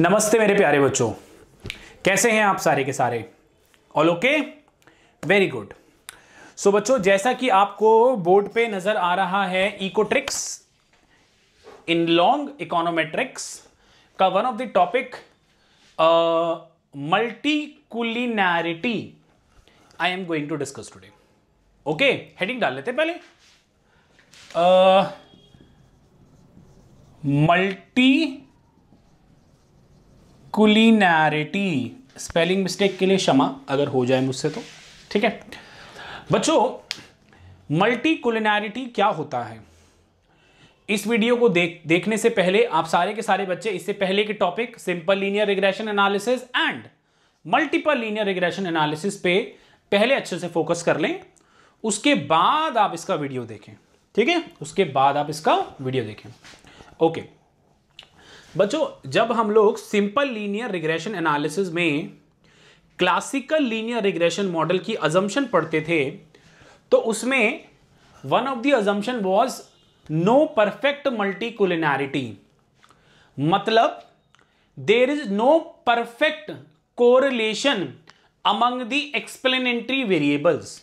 नमस्ते मेरे प्यारे बच्चों कैसे हैं आप सारे के सारे all okay very good so बच्चों जैसा कि आपको बोर्ड पे नजर आ रहा है इकोट्रिक्स इन लॉन्ग इकोनोमेट्रिक्स का one of the topic multicollinearity I am going to discuss today okay heading डाल लेते पहले multi uh, collinearity spelling mistake के लिए क्षमा अगर हो जाए मुझसे तो ठीक है बच्चों मल्टी कुलिनैरिटी क्या होता है इस वीडियो को देख देखने से पहले आप सारे के सारे बच्चे इससे पहले के topic simple linear regression analysis and multiple linear regression analysis पे पहले अच्छे से फोकस कर लें उसके बाद आप इसका वीडियो देखें ठीक है उसके बाद आप इसका वीडियो देखें ओके okay. बच्चों जब हम लोग सिंपल लीनियर रिग्रेशन एनालिसिस में क्लासिकल लीनियर रिग्रेशन मॉडल की अजम्पन पढ़ते थे तो उसमें one of the assumption was no perfect multicollinearity मतलब there is no perfect correlation among the explanatory variables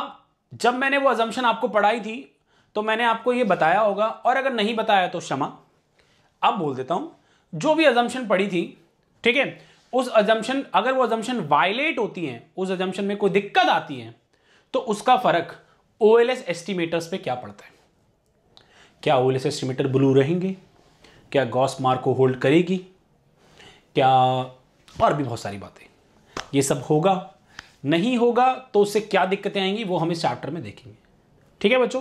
अब जब मैंने वो अजम्पन आपको पढ़ाई थी तो मैंने आपको ये बताया होगा और अगर नहीं बताया तो क्षमा अब बोल देता हूं जो भी अजम्पन पड़ी थी ठीक है उस अजम्पन अगर वो अजम्पन वायलेट होती है उस अजम्पन में कोई दिक्कत आती है तो उसका फर्क ओ एल एस एस्टिमेटर्स पे क्या पड़ता है क्या O L S estimator BLUE रहेंगे क्या गॉस मार्क को होल्ड करेगी क्या और भी बहुत सारी बातें ये सब होगा नहीं होगा तो उससे क्या दिक्कतें आएंगी वो हम इस चैप्टर में देखेंगे ठीक है बच्चों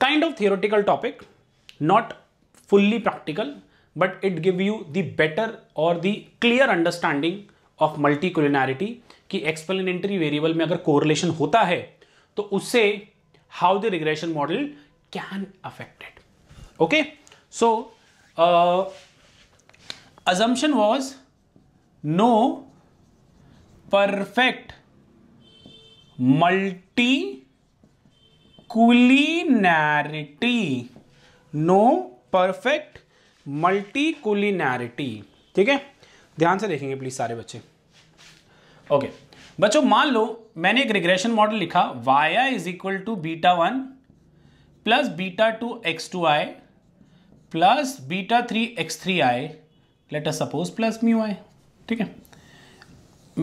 kind of theoretical topic not fully practical but it give you the better और the clear understanding of multicollinearity कि एक्सप्लेनेटरी वेरिएबल में अगर कोरिलेशन होता है तो उससे how the regression model can affected okay so assumption was no perfect multicollinearity no perfect multicollinearity ठीक है ध्यान से देखेंगे प्लीज सारे बच्चे ओके बच्चों मान लो मैंने एक रिग्रेशन मॉडल लिखा Y i is equal to beta one plus beta two X two I plus beta three X three I let us suppose plus mu I ठीक है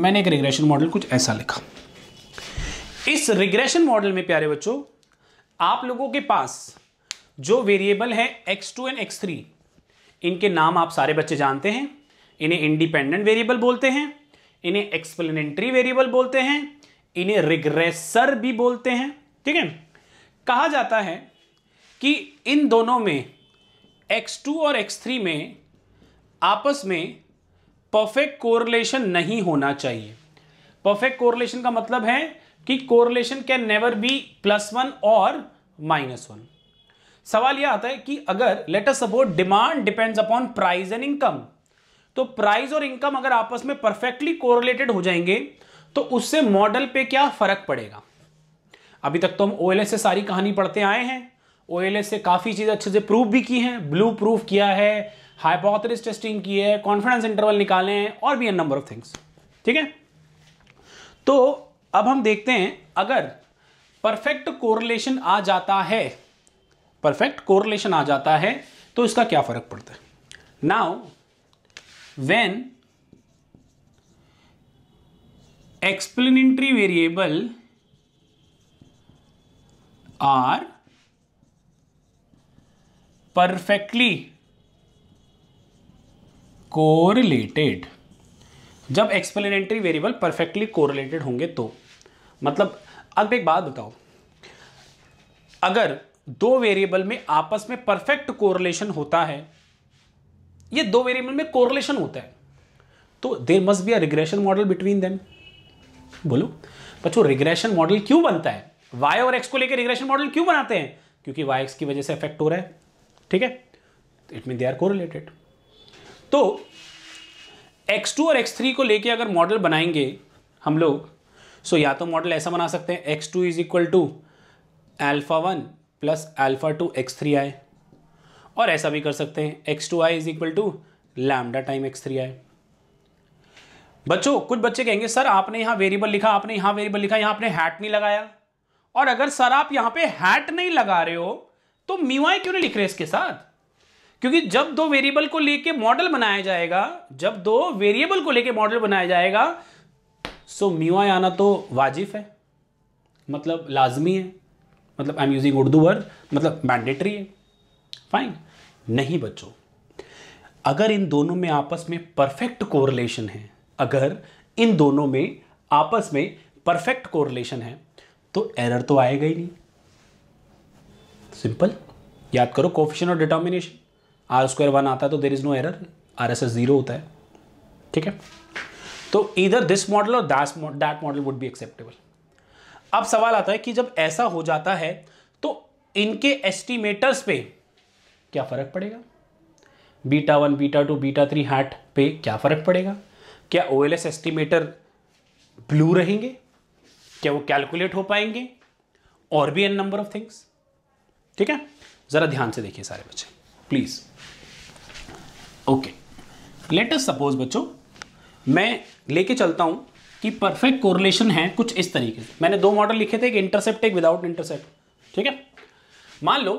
मैंने एक रिग्रेशन मॉडल कुछ ऐसा लिखा इस रिग्रेशन मॉडल में प्यारे बच्चों आप लोगों के पास जो वेरिएबल है X two and X three इनके नाम आप सारे बच्चे जानते हैं इन्हें इंडिपेंडेंट वेरिएबल बोलते हैं इन्हें एक्सप्लेनेंट्री वेरिएबल बोलते हैं इन्हें रिग्रेसर भी बोलते हैं ठीक है कहा जाता है कि इन दोनों में x2 और x3 में आपस में परफेक्ट कोरलेशन नहीं होना चाहिए परफेक्ट कोरलेशन का मतलब है कि correlation can never be plus one और माइनस वन सवाल यह आता है कि अगर let us suppose demand depends upon price and income तो प्राइस और इनकम अगर आपस में परफेक्टली कोरिलेटेड हो जाएंगे तो उससे मॉडल पे क्या फर्क पड़ेगा अभी तक तो हम ओ से सारी कहानी पढ़ते आए हैं ओ से काफ़ी चीजें अच्छे से प्रूव भी की हैं ब्लू प्रूफ किया है हाइपोथेसिस टेस्टिंग की है कॉन्फिडेंस इंटरवल निकाले हैं और भी अन नंबर ऑफ थिंग्स ठीक है तो अब हम देखते हैं अगर परफेक्ट कोरिलेशन आ जाता है परफेक्ट कोरिलेशन आ जाता है तो इसका क्या फ़र्क पड़ता है now when explanatory variable are perfectly correlated जब एक्सप्लेनेटरी वेरिएबल परफेक्टली कोरिलेटेड होंगे तो मतलब अब एक बात बताओ अगर दो वेरिएबल में आपस में परफेक्ट कोरिलेशन होता है ये दो वेरिएबल में कोरिलेशन होता है तो there must be a regression model between them बोलो बच्चों रिग्रेशन मॉडल क्यों बनता है वाई और एक्स को लेकर रिग्रेशन मॉडल क्यों बनाते हैं क्योंकि वाई एक्स की वजह से इफेक्ट हो रहा है ठीक है it mean they are correlated तो एक्स टू और एक्स थ्री को लेके अगर मॉडल बनाएंगे हम लोग सो so या तो मॉडल ऐसा बना सकते हैं X two is equal to alpha one plus alpha two X three I और ऐसा भी कर सकते हैं X two I is equal to lambda time X three I बच्चों कुछ बच्चे कहेंगे सर आपने यहां वेरिएबल लिखा आपने यहां वेरिएबल लिखा यहां आपने हैट नहीं लगाया और अगर सर आप यहां पे हैट नहीं लगा रहे हो तो मीवाई क्यों नहीं लिख रहे इसके साथ क्योंकि जब दो वेरिएबल को लेके मॉडल बनाया जाएगा जब दो वेरिएबल को लेके मॉडल बनाया जाएगा सो मीवाई आना तो वाजिब है मतलब लाजमी है मतलब I am using Urdu word मतलब मैंडेटरी है फाइन नहीं बच्चों अगर इन दोनों में आपस में परफेक्ट कोरिलेशन है अगर इन दोनों में आपस में परफेक्ट कोरिलेशन है तो एरर तो आएगा ही नहीं सिंपल याद करो कोफिशन और डिटर्मिनेशन आर स्क्वायर वन आता है तो there is no error R S S zero होता है ठीक है तो इधर दिस मॉडल और that model would be acceptable अब सवाल आता है कि जब ऐसा हो जाता है तो इनके एस्टिमेटर्स पे क्या फ़र्क पड़ेगा beta one beta two beta three hat पे क्या फ़र्क पड़ेगा क्या ओ एस्टिमेटर ब्लू रहेंगे क्या वो कैलकुलेट हो पाएंगे और भी एन नंबर ऑफ थिंग्स ठीक है ज़रा ध्यान से देखिए सारे बच्चे प्लीज़ ओके लेटेस्ट सपोज बच्चों मैं लेके चलता हूं कि परफेक्ट कोरिलेशन है कुछ इस तरीके से मैंने दो मॉडल लिखे थे एक इंटरसेप्ट एक विदाउट इंटरसेप्ट ठीक है मान लो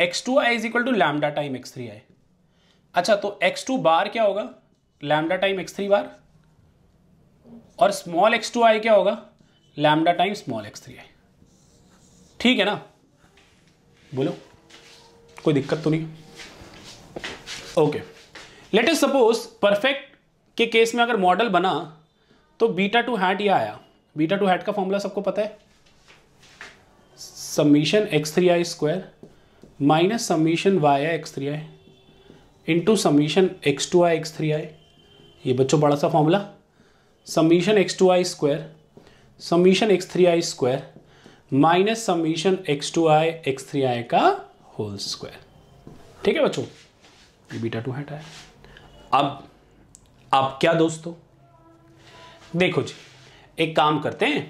X two I is equal to lambda time X three I अच्छा तो एक्स टू बार क्या होगा lambda time X three bar और स्मॉल एक्स टू आई क्या होगा lambda time small X three I ठीक है ना बोलो कोई दिक्कत तो नहीं okay let is suppose perfect के केस में अगर मॉडल बना तो बीटा टू हैट यह आया बीटा टू हैट का फॉर्मूला सबको पता है summation X three I square minus summation Y I X three I into summation X two I X three I ये बच्चों बड़ा सा formula summation X two I square summation X three I square minus summation X two I X three I का whole square ठीक है बच्चों ये beta two hat आया अब अब क्या दोस्तों देखो जी एक काम करते हैं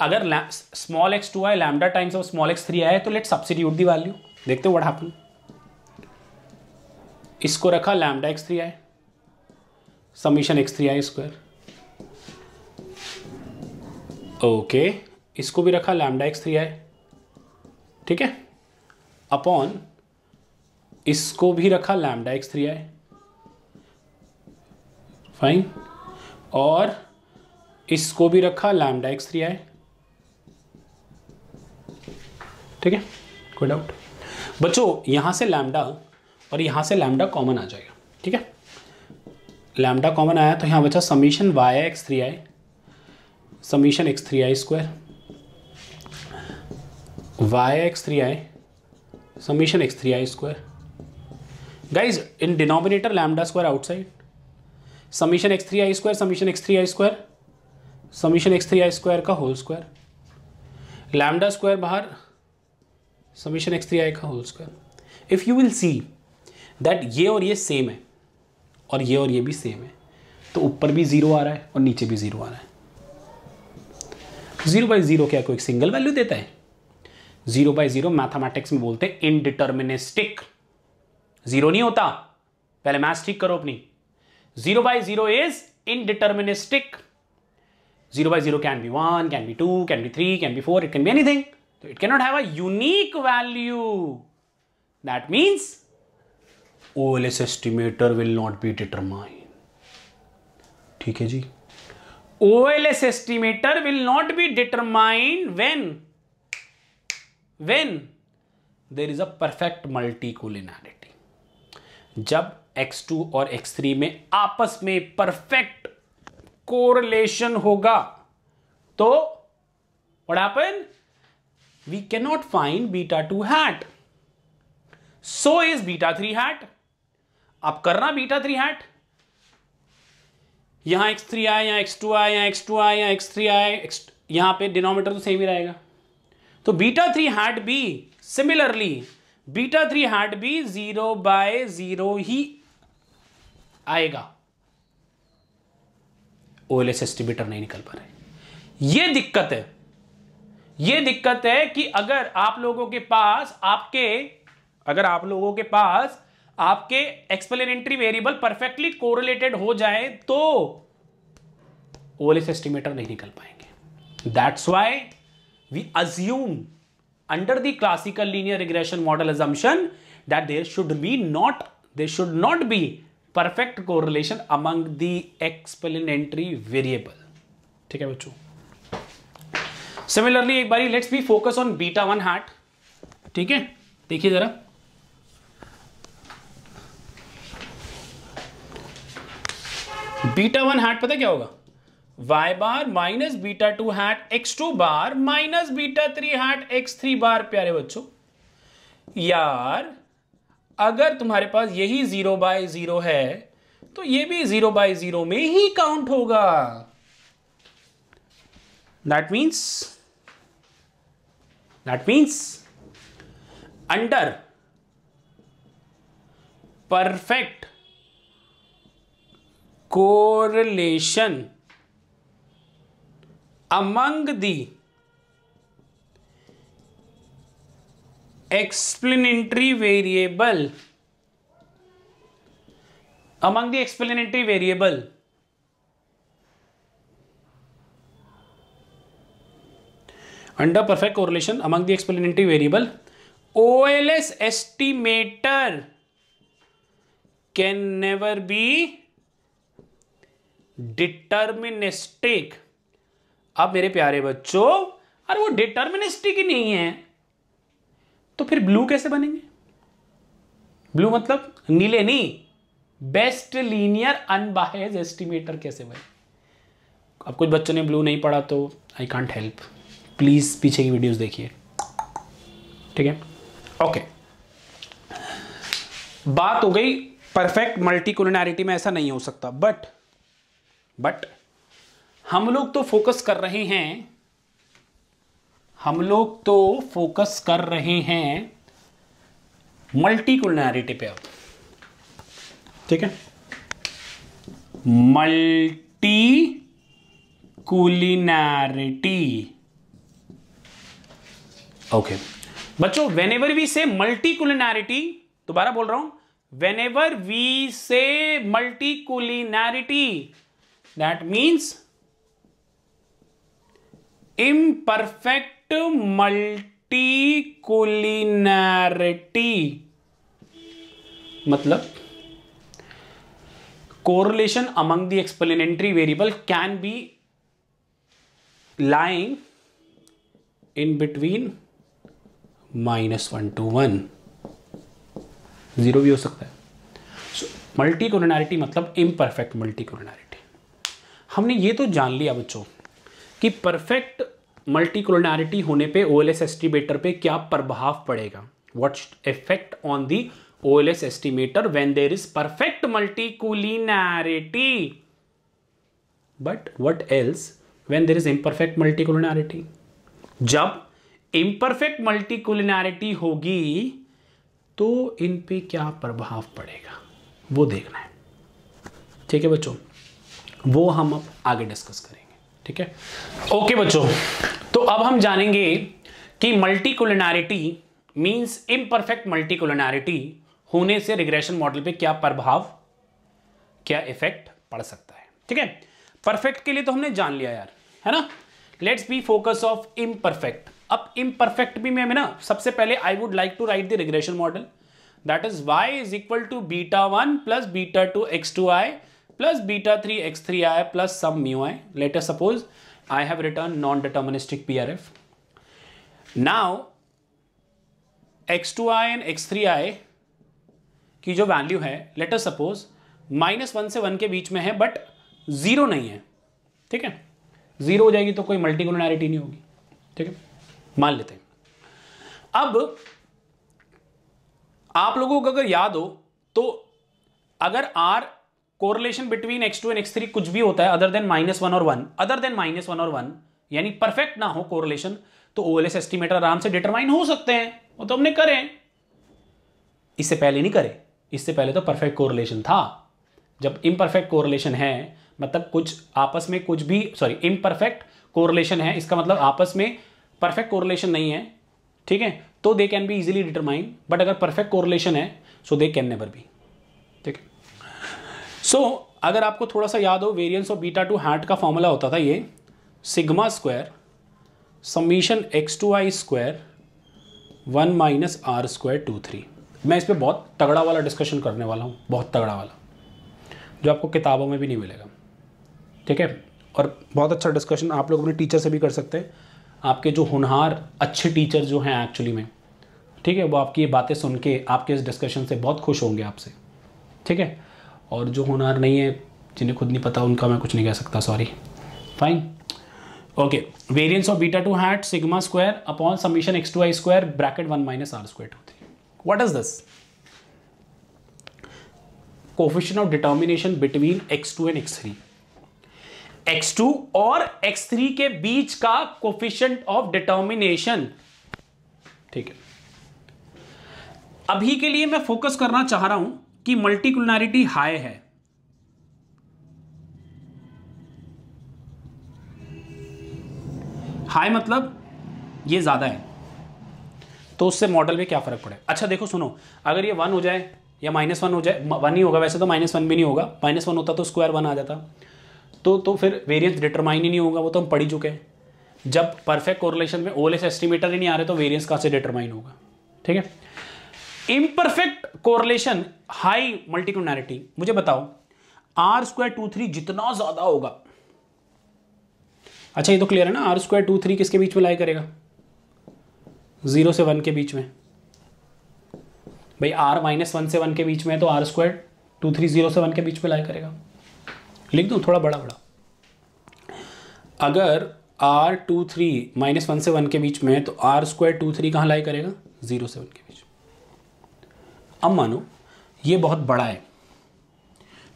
अगर small X two I lambda times of small X three I तो लेट सब्सिट्यूट दी वैल्यू देखते हो व्हाट हैपन इसको रखा lambda X three I summation X three I square okay इसको भी रखा लैमडा एक्स थ्री आई ठीक है अपॉन इसको भी रखा lambda X three I fine और इसको भी रखा लैमडा एक्स थ्री आए ठीक है कोई डाउट बच्चों यहां से लैमडा और यहां से लैमडा कॉमन आ जाएगा ठीक है लैमडा कॉमन आया तो यहां बच्चा summation Y X three I summation X three I square Y X three I summation X three I square guys in denominator lambda square outside summation X three I square summation X three I square summation X three I square का whole square lambda square बाहर summation X three I का whole square if you will see that ये और ये same है और ये और ये भी सेम है तो ऊपर भी ज़ीरो आ रहा है और नीचे भी ज़ीरो आ रहा है ज़ीरो बाई ज़ीरो क्या कोई सिंगल वैल्यू देता है ज़ीरो बाई ज़ीरो मैथामेटिक्स में बोलते हैं इनडिटर्मिनिस्टिक ज़ीरो नहीं होता पहले मैथ्स ठीक करो अपनी zero by zero is indeterministic 0 by 0 can be 1, can be 2, can be 3, can be 4, it can be anything. So it cannot have a unique value. That means OLS estimator will not be determined. ठीक है जी OLS estimator will not be determined when when there is a perfect multicollinearity. जब x2 और x3 में आपस में perfect correlation होगा तो what happen we cannot find beta two hat so is beta three hat अब करना बीटा थ्री हैट यहां एक्स थ्री आए या एक्स टू आए या एक्स टू आए या एक्स थ्री आए एक्स यहां पर डिनोमीटर तो सेम ही रहेगा तो बीटा थ्री हैट भी सिमिलरली बीटा थ्री हैट भी जीरो बाय जीरो ही आएगा ओ एल एस्टिमेटर नहीं निकल पा रहे ये दिक्कत है ये दिक्कत है कि अगर आप लोगों के पास आपके अगर आप लोगों के पास आपके एक्सप्लेनेटरी वेरिएबल परफेक्टली कोरिलेटेड हो जाए तो ओएलएस एस्टिमेटर नहीं निकल पाएंगे that's why we assume under the classical linear regression model assumption that there should be not there should not be perfect correlation among the explanatory variable ठीक है बच्चों similarly एक बारी let's be focus on beta one hat ठीक है देखिए जरा beta one heart पता क्या होगा y bar minus beta two hat X two bar minus beta three hat X three bar प्यारे बच्चों यार अगर तुम्हारे पास यही ज़ीरो बाय ज़ीरो है तो ये भी ज़ीरो बाय ज़ीरो में ही काउंट होगा that means that means under perfect correlation among the explanatory variable among the explanatory variable under perfect correlation among the explanatory variable OLS estimator can never be deterministic अब मेरे प्यारे बच्चों अरे वो deterministic ही नहीं है तो फिर ब्लू कैसे बनेंगे ब्लू मतलब नीले नहीं बेस्ट लीनियर अनबाहेज एस्टिमेटर कैसे बने अब कुछ बच्चों ने ब्लू नहीं पढ़ा तो आई कांट हेल्प प्लीज़ पीछे की वीडियोस देखिए ठीक है ओके बात हो गई परफेक्ट मल्टी में ऐसा नहीं हो सकता बट बट हम लोग तो फोकस कर रहे हैं हम लोग तो फोकस कर रहे हैं मल्टीकुलनैरिटी पे अब ठीक है मल्टी कुलिनारिटी ओके बच्चों whenever we say multicollinearity दोबारा बोल रहा हूं whenever we say multicollinearity that means perfect multicollinearity मतलब correlation among the explanatory variable can be lying in between minus one to one zero भी हो सकता है so multi कोरोनारिटी मतलब इम्परफेक्ट मल्टी हमने ये तो जान लिया बच्चों कि परफेक्ट मल्टी होने पे ओ एल एस एस्टिमेटर पर क्या प्रभाव पड़ेगा what effect on the O L S estimator when there is perfect multi but what else when there is imperfect multi जब इम्परफेक्ट मल्टी होगी तो इन पे क्या प्रभाव पड़ेगा वो देखना है ठीक है बच्चों वो हम अब आगे डिस्कस करें ठीक है ओके बच्चों तो अब हम जानेंगे कि मल्टीकुलिनारिटी मींस इम्परफेक्ट मल्टीकुलरिटी होने से रिग्रेशन मॉडल पे क्या प्रभाव क्या इफेक्ट पड़ सकता है ठीक है परफेक्ट के लिए तो हमने जान लिया यार है ना let's be focus of imperfect अब इम्परफेक्ट भी में ना सबसे पहले I would like to write the regression model that is Y is equal to beta one plus beta two X two I plus beta three plus sum mu I let us suppose I have written known us P R F now X two I and X three I की जो value है let us suppose minus one से one के बीच में है but zero नहीं है ठीक है जीरो हो जाएगी तो कोई मल्टीकुलरिटी नहीं होगी ठीक है मान लेते हैं अब आप लोगों को अगर याद हो तो अगर R correlation between X two and X three कुछ भी होता है अदर देन माइनस वन और one other than minus one और वन यानी परफेक्ट ना हो कोरिलेशन तो ओ एल एस एस्टिमेटर आराम से डिटरमाइन हो सकते हैं वो तो हमने करें इससे पहले नहीं करे इससे पहले तो परफेक्ट कोरिलेशन था जब इम्परफेक्ट कोरिलेशन है मतलब कुछ आपस में कुछ भी सॉरी इम्परफेक्ट कोरिलेशन है इसका मतलब आपस में परफेक्ट कोरिलेशन नहीं है ठीक है तो they can be easily determine but अगर परफेक्ट कोरिलेशन है so they can never be so so, अगर आपको थोड़ा सा याद हो variance of beta two hat का फॉर्मूला होता था ये sigma square summation X two I square one minus R square two three मैं इस पर बहुत तगड़ा वाला डिस्कशन करने वाला हूँ बहुत तगड़ा वाला जो आपको किताबों में भी नहीं मिलेगा ठीक है और बहुत अच्छा डिस्कशन आप लोग अपने टीचर से भी कर सकते हैं आपके जो होनहार अच्छे टीचर जो हैं एक्चुअली में ठीक है वो आपकी ये बातें सुन के आपके इस डिस्कशन से बहुत खुश होंगे आपसे ठीक है और जो होनहार नहीं है जिन्हें खुद नहीं पता उनका मैं कुछ नहीं कह सकता sorry fine okay variance of beta two hat sigma square upon summation X two I square bracket one minus R square two three what is this coefficient of determination between X two and X three X two और X three के बीच का coefficient of determination ठीक है अभी के लिए मैं फोकस करना चाह रहा हूं कि मल्टीकुलरिटी हाई है हाई मतलब ये ज़्यादा है तो उससे मॉडल में क्या फ़र्क पड़े अच्छा देखो सुनो अगर ये वन हो जाए या माइनस वन हो जाए वन ही होगा वैसे तो माइनस वन भी नहीं होगा माइनस वन होता तो स्क्वायर वन आ जाता तो तो फिर वेरियंस डिटरमाइन ही नहीं होगा वो तो हम पढ़ ही चुके हैं जब परफेक्ट कोरिलेशन में ओलेस एस्टिमेटर ही नहीं आ रहे तो वेरियंस कहाँ से डिटरमाइन होगा ठीक है इम्परफेक्ट कोरलेशन हाई मल्टीक्लोनैरिटी मुझे बताओ आर स्क्वायर टू थ्री जितना ज्यादा होगा अच्छा ये तो क्लियर है ना आर स्क्वायर टू थ्री किसके बीच में लाई करेगा जीरो से वन के बीच में भाई आर माइनस वन से वन के बीच में है तो R square two three zero से वन के बीच में लाई करेगा लिख दू थोड़ा बड़ा बड़ा अगर R two three minus one से वन के बीच में है तो आर स्क्वायर टू थ्री कहाँ लाई करेगा जीरो से वन के बीच अब मानो ये बहुत बड़ा है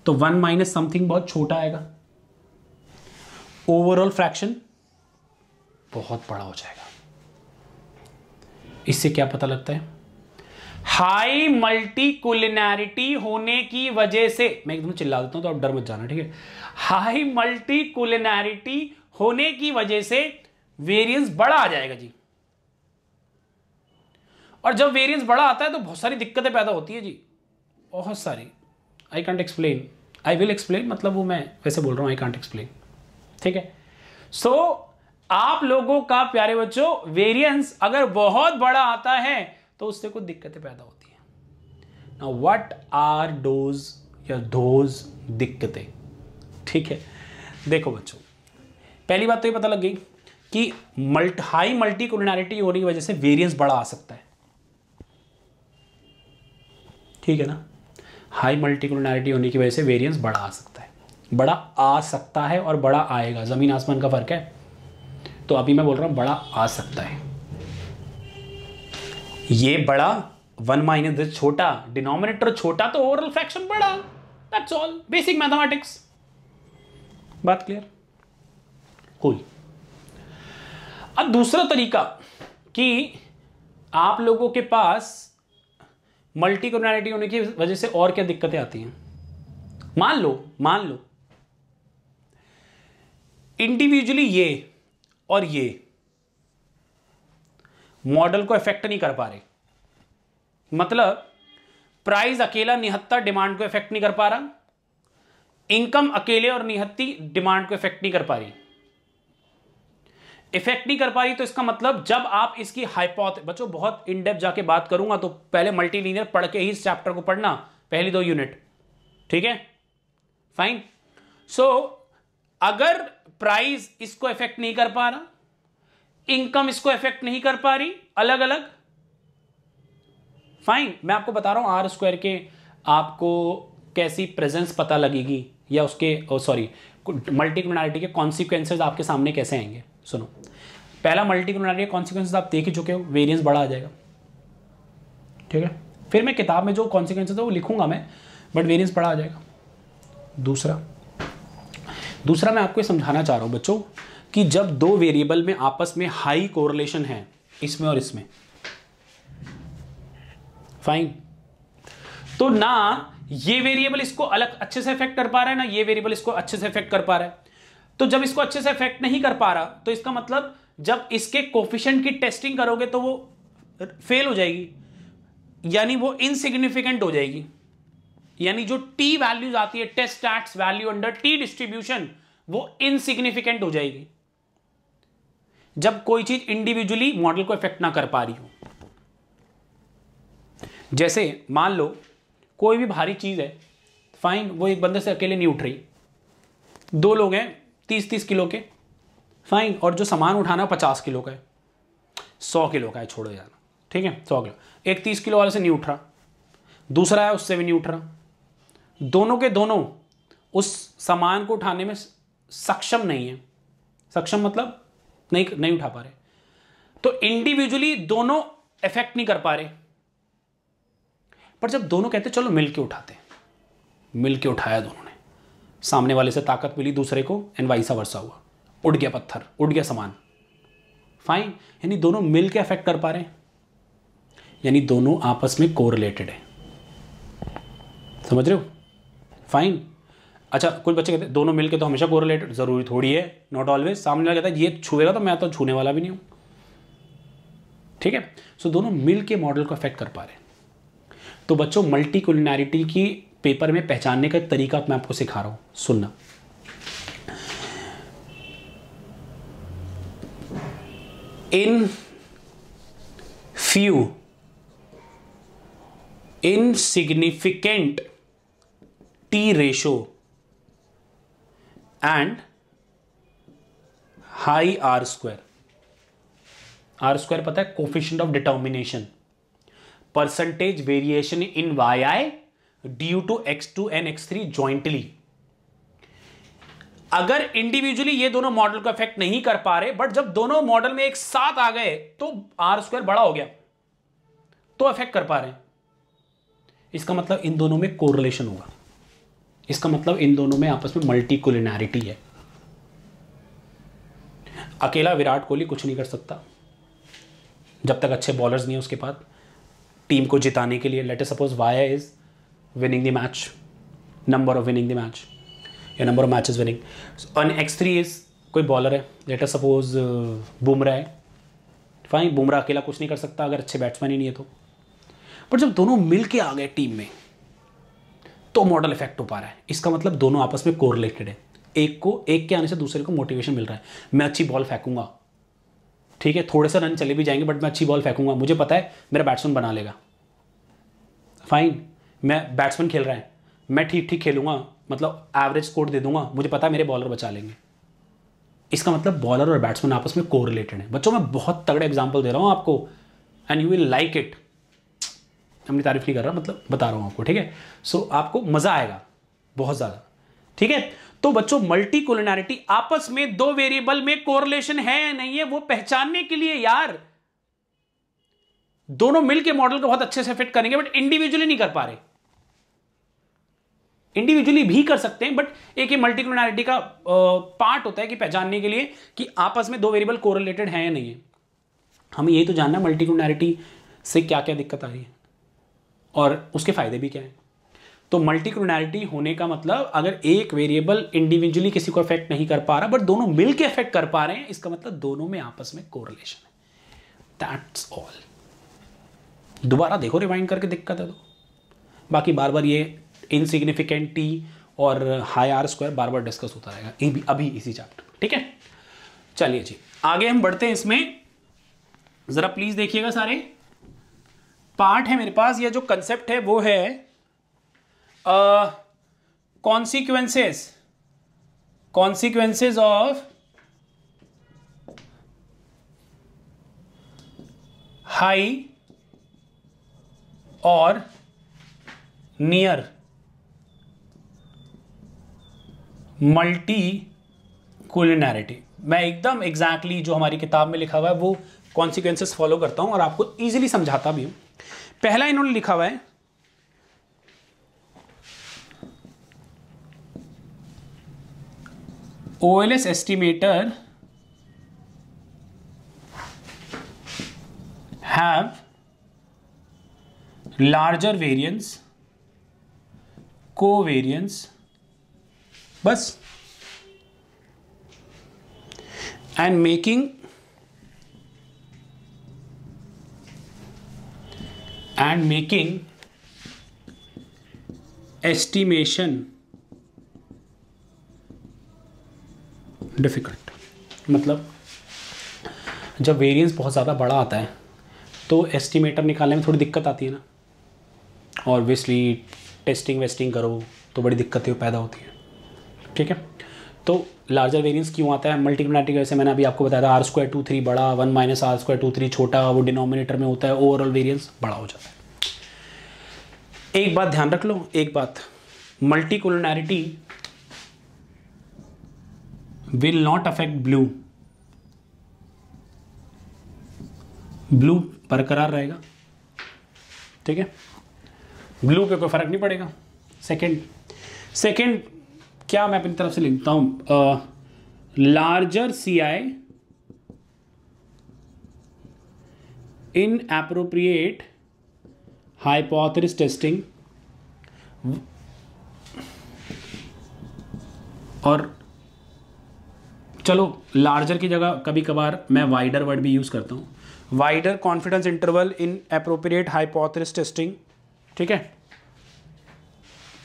तो वन माइनस समथिंग बहुत छोटा आएगा ओवरऑल फ्रैक्शन बहुत बड़ा हो जाएगा इससे क्या पता लगता है हाई मल्टीकुलिनैरिटी होने की वजह से मैं एकदम चिल्ला देता हूं तो आप डर मत जाना ठीक है हाई मल्टीकुलिनैरिटी होने की वजह से वेरिएंस बड़ा आ जाएगा जी और जब वेरियंस बड़ा आता है तो बहुत सारी दिक्कतें पैदा होती है जी बहुत सारी I can't explain I will explain मतलब वो मैं वैसे बोल रहा हूँ आई कॉन्ट एक्सप्लेन ठीक है सो so, आप लोगों का प्यारे बच्चों वेरियंस अगर बहुत बड़ा आता है तो उससे कुछ दिक्कतें पैदा होती हैं ना वट आर डोज या धोज दिक्कतें ठीक है देखो बच्चों पहली बात तो ये पता लग गई कि मल्ट हाई मल्टी कोलिनारिटी होने की वजह से वेरियंस बड़ा आ सकता है ठीक है ना हाई मल्टीकुलरिटी होने की वजह से वेरियंस बड़ा आ सकता है बड़ा आ सकता है और बड़ा आएगा ज़मीन आसमान का फ़र्क है तो अभी मैं बोल रहा हूँ बड़ा आ सकता है ये बड़ा वन माइनस दिस छोटा डिनोमिनेटर छोटा तो ओवरऑल फ्रैक्शन बड़ा दैट्स ऑल बेसिक मैथमेटिक्स बात क्लियर कोई अब दूसरा तरीका कि आप लोगों के पास मल्टी कम्युनैलिटी होने की वजह से और क्या दिक्कतें आती हैं मान लो मान लो इंडिविजुअली ये और ये मॉडल को इफेक्ट नहीं कर पा रहे मतलब प्राइस अकेला निहत्ता डिमांड को इफेक्ट नहीं कर पा रहा इनकम अकेले और निहत्ती डिमांड को इफेक्ट नहीं कर पा रही इफेक्ट नहीं कर पा रही तो इसका मतलब जब आप इसकी हाइपोथ बच्चों बहुत इनडेप जाके बात करूंगा तो पहले मल्टीलिनियर पढ़ के ही इस चैप्टर को पढ़ना पहली दो यूनिट ठीक है फाइन सो so, अगर प्राइस इसको इफेक्ट नहीं कर पा रहा इनकम इसको इफेक्ट नहीं कर पा रही अलग अलग फाइन मैं आपको बता रहा हूं आर स्क्वायर के आपको कैसी प्रेजेंस पता लगेगी या उसके सॉरी oh, मल्टीक्रिमिनालिटी के कॉन्सिक्वेंसेज आपके सामने कैसे आएंगे सुनो पहला मल्टीक्लोनाइट कॉन्सिक्वेंस तो आप देख ही चुके हो वेरियंस बड़ा आ जाएगा ठीक है फिर मैं किताब में जो कॉन्सिक्वेंस है वो लिखूंगा मैं बट वेरियंस बड़ा आ जाएगा दूसरा दूसरा मैं आपको समझाना चाह रहा हूँ बच्चों कि जब दो वेरिएबल में आपस में हाई कोरिलेशन है इसमें और इसमें फाइन तो ना ये वेरिएबल इसको अलग अच्छे से इफेक्ट कर पा रहा है ना ये वेरिएबल इसको अच्छे से इफेक्ट कर पा रहा है तो जब इसको अच्छे से इफेक्ट नहीं कर पा रहा तो इसका मतलब जब इसके कोफिशेंट की टेस्टिंग करोगे तो वो फेल हो जाएगी यानी वो इनसिग्निफिकेंट हो जाएगी यानी जो टी वैल्यूज आती है test tax value under T distribution वो इनसिग्निफिकेंट हो जाएगी जब कोई चीज इंडिविजुअली मॉडल को इफेक्ट ना कर पा रही हो जैसे मान लो कोई भी भारी चीज है फाइन वो एक बंदे से अकेले नहीं उठ रही दो लोग हैं तीस तीस किलो के फाइन और जो सामान उठाना है पचास किलो का है सौ किलो का है छोड़ो जाना ठीक है सौ किलो एक तीस किलो वाले से नहीं उठ रहा दूसरा है उससे भी नहीं उठ रहा दोनों के दोनों उस सामान को उठाने में सक्षम नहीं है सक्षम मतलब नहीं नहीं उठा पा रहे तो इंडिविजुअली दोनों इफेक्ट नहीं कर पा रहे पर जब दोनों कहते चलो मिलके उठाते मिलके उठाया दोनों ने सामने वाले से ताकत मिली दूसरे को एंड वाइसा वर्षा हुआ उड़ गया पत्थर उड़ गया सामान फाइन यानी दोनों मिल के अफेक्ट कर पा रहे हैं यानी दोनों आपस में कोरिलेटेड है समझ रहे हो फाइन अच्छा कुछ बच्चे कहते हैं दोनों मिलके तो हमेशा कोरिलेटेड जरूरी थोड़ी है नॉट ऑलवेज सामने वाला कहता है ये छुएगा तो मैं तो छूने वाला भी नहीं हूं ठीक है सो दोनों मिल के मॉडल को अफेक्ट कर पा रहे हैं तो बच्चों मल्टी कुलिनारिटी की पेपर में पहचानने का एक तरीका मैं आपको सिखा रहा हूँ सुनना in few insignificant T ratio and high R square R square पता है coefficient of determination percentage variation in Y I due to X two and X three jointly अगर इंडिविजुअली ये दोनों मॉडल को इफेक्ट नहीं कर पा रहे बट जब दोनों मॉडल में एक साथ आ गए तो आर स्क्वायर बड़ा हो गया तो इफेक्ट कर पा रहे हैं इसका मतलब इन दोनों में कोरिलेशन होगा इसका मतलब इन दोनों में आपस में मल्टीकुलिनैरिटी है अकेला विराट कोहली कुछ नहीं कर सकता जब तक अच्छे बॉलर्स नहीं है उसके पास टीम को जिताने के लिए let us suppose Y is winning the match, number of winning the match, या number of matches winning. So, on X3 is कोई बॉलर है लेटर सपोज बुमरा है फाइन बुमरा अकेला कुछ नहीं कर सकता अगर अच्छे बैट्समैन ही नहीं है तो पर जब दोनों मिल के आ गए टीम में तो मॉडल इफेक्ट हो पा रहा है इसका मतलब दोनों आपस में कोरिलेटेड है एक को एक के आने से दूसरे को मोटिवेशन मिल रहा है मैं अच्छी बॉल फेंकूंगा ठीक है थोड़े से रन चले भी जाएंगे बट मैं अच्छी बॉल फेंकूंगा मुझे पता है मेरा बैट्समैन बना लेगा फाइन मैं बैट्समैन खेल रहा है मैं ठीक ठीक खेलूंगा मतलब एवरेज स्कोर दे दूंगा मुझे पता है मेरे बॉलर बचा लेंगे इसका मतलब बॉलर और बैट्समैन आपस में कोरिलेटेड है बच्चों मैं बहुत तगड़े एग्जाम्पल दे रहा हूँ आपको and you will like it अपनी तारीफ नहीं कर रहा मतलब बता रहा हूँ आपको ठीक है सो so, आपको मज़ा आएगा बहुत ज़्यादा ठीक है तो बच्चों मल्टी कोलिनैरिटी आपस में दो वेरिएबल में कोरिलेशन है या नहीं है वो पहचानने के लिए यार दोनों मिलके मॉडल को बहुत अच्छे से फिट करेंगे बट इंडिविजुअली नहीं कर पा रहे इंडिविजुअली भी कर सकते हैं बट एक ये मल्टीक्लोनैलिटी का पार्ट होता है कि पहचानने के लिए कि आपस में दो वेरिएबल कोरिलेटेड हैं या नहीं है हमें यही तो जानना है मल्टीक्लोनैलिटी से क्या क्या दिक्कत आ रही है और उसके फायदे भी क्या हैं तो मल्टीक्लोनैलिटी होने का मतलब अगर एक वेरिएबल इंडिविजुअली किसी को अफेक्ट नहीं कर पा रहा बट दोनों मिल के अफेक्ट कर पा रहे हैं इसका मतलब दोनों में आपस में कोरिलेशन है दैट्स ऑल दोबारा देखो रिवाइंड करके दिक्कत है तो बाकी बार बार ये इनसिग्निफिकेंट टी और हाई आर स्क्वायर बार बार डिस्कस होता रहेगा अभी इसी चैप्टर में ठीक है चलिए जी आगे हम बढ़ते हैं इसमें ज़रा प्लीज़ देखिएगा सारे पार्ट है मेरे पास ये जो कंसेप्ट है वो है कॉन्सिक्वेंसेस कॉन्सिक्वेंसेज ऑफ हाई और नियर मल्टी कुलिनरिटी मैं एकदम एग्जैक्टली exactly जो हमारी किताब में लिखा हुआ है वो कॉन्सिक्वेंसेस फॉलो करता हूं और आपको ईजिली समझाता भी हूं पहला इन्होंने लिखा हुआ है O L S estimator have larger variance covariance बस and making and making estimation difficult मतलब जब वेरिएंस बहुत ज़्यादा बड़ा आता है तो एस्टिमेटर निकालने में थोड़ी दिक्कत आती है ना ऑब्वियसली टेस्टिंग वेस्टिंग करो तो बड़ी दिक्कतें पैदा होती हैं ठीक है तो लार्जर वेरियंस क्यों आता है मल्टीप्लाइटी जैसे मैंने अभी आपको बताया था आर स्क्वायर टू थ्री बड़ा one minus R square two three छोटा वो डिनोमिनेटर में होता है ओवरऑल वेरियंस बड़ा हो जाता है एक बात ध्यान रख लो एक बात multicollinearity will not affect BLUE BLUE बरकरार रहेगा ठीक है ब्लू पे कोई फर्क नहीं पड़ेगा सेकेंड सेकेंड क्या मैं अपनी तरफ से लिखता हूं larger C I inappropriate hypothesis testing और चलो लार्जर की जगह कभी कभार मैं वाइडर वर्ड भी यूज़ करता हूं wider confidence interval inappropriate hypothesis testing ठीक है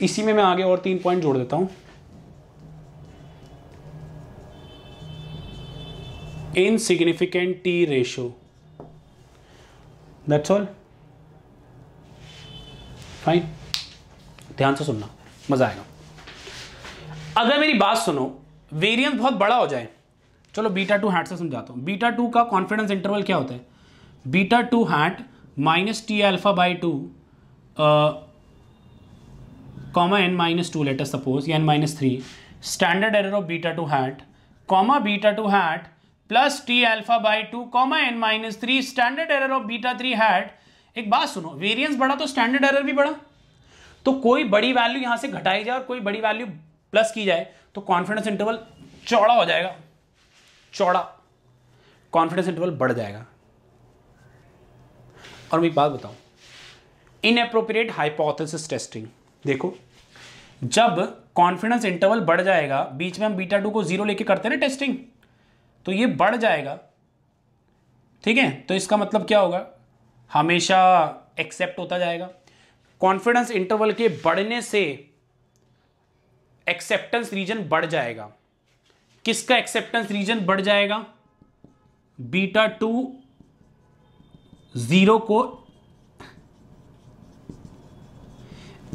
इसी में मैं आगे और तीन पॉइंट जोड़ देता हूं insignificant t ratio that's all fine ध्यान से सुनना मजा आएगा अगर मेरी बात सुनो वेरिएंस बहुत बड़ा हो जाए चलो बीटा टू हैट से समझाता हूं बीटा टू का कॉन्फिडेंस इंटरवल क्या होता है beta two hat minus T alpha by two comma N minus two let us suppose N minus three standard error of beta two hat comma beta two hat plus T alpha by two comma N minus three standard error of beta three hat एक बात सुनो variance बढ़ा तो standard error भी बढ़ा तो कोई बड़ी वैल्यू यहां से घटाई जाए और कोई बड़ी वैल्यू प्लस की जाए तो कॉन्फिडेंस इंटरवल चौड़ा हो जाएगा चौड़ा कॉन्फिडेंस इंटरवल बढ़ जाएगा और मैं एक बात बताऊं इन इनअप्रोप्रिएट हाइपोथेसिस टेस्टिंग देखो जब कॉन्फिडेंस इंटरवल बढ़ जाएगा बीच में हम बीटा टू को जीरो लेके करते हैं ना टेस्टिंग तो ये बढ़ जाएगा ठीक है तो इसका मतलब क्या होगा हमेशा एक्सेप्ट होता जाएगा कॉन्फिडेंस इंटरवल के बढ़ने से एक्सेप्टेंस रीजन बढ़ जाएगा किसका एक्सेप्टेंस रीजन बढ़ जाएगा बीटा टू जीरो को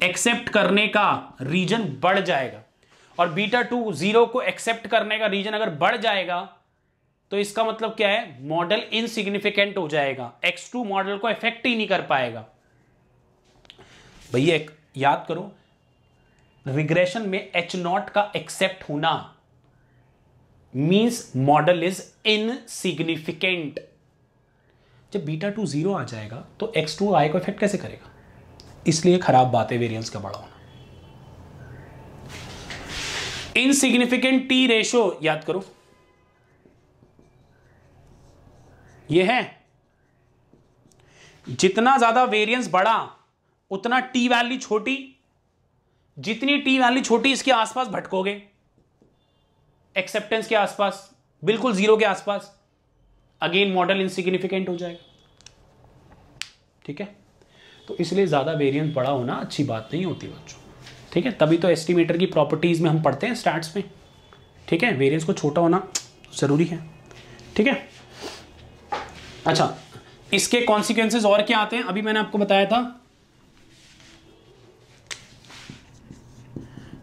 एक्सेप्ट करने का रीजन बढ़ जाएगा और बीटा टू जीरो को एक्सेप्ट करने का रीजन अगर बढ़ जाएगा तो इसका मतलब क्या है मॉडल इनसिग्निफिकेंट हो जाएगा एक्स टू मॉडल को इफेक्ट ही नहीं कर पाएगा भैया याद करो रिग्रेशन में एच नॉट का एक्सेप्ट होना मींस मॉडल इज इनसिग्निफिकेंट जब बीटा टू जीरो आ जाएगा तो एक्स टू आई को इफेक्ट कैसे करेगा इसलिए खराब बात है वेरियंस का बड़ा होना इनसिग्निफिकेंट टी रेशो याद करो ये है जितना ज्यादा वेरिएंस बड़ा उतना टी वैल्यू छोटी जितनी टी वैल्यू छोटी इसके आसपास भटकोगे एक्सेप्टेंस के आसपास बिल्कुल जीरो के आसपास अगेन मॉडल इनसिग्निफिकेंट हो जाएगा ठीक है तो इसलिए ज़्यादा वेरिएंस बड़ा होना अच्छी बात नहीं होती बच्चों ठीक है तभी तो एस्टिमेटर की प्रॉपर्टीज़ में हम पढ़ते हैं स्टार्ट में ठीक है वेरियंस को छोटा होना ज़रूरी है ठीक है अच्छा इसके कॉन्सिक्वेंसेज और क्या आते हैं अभी मैंने आपको बताया था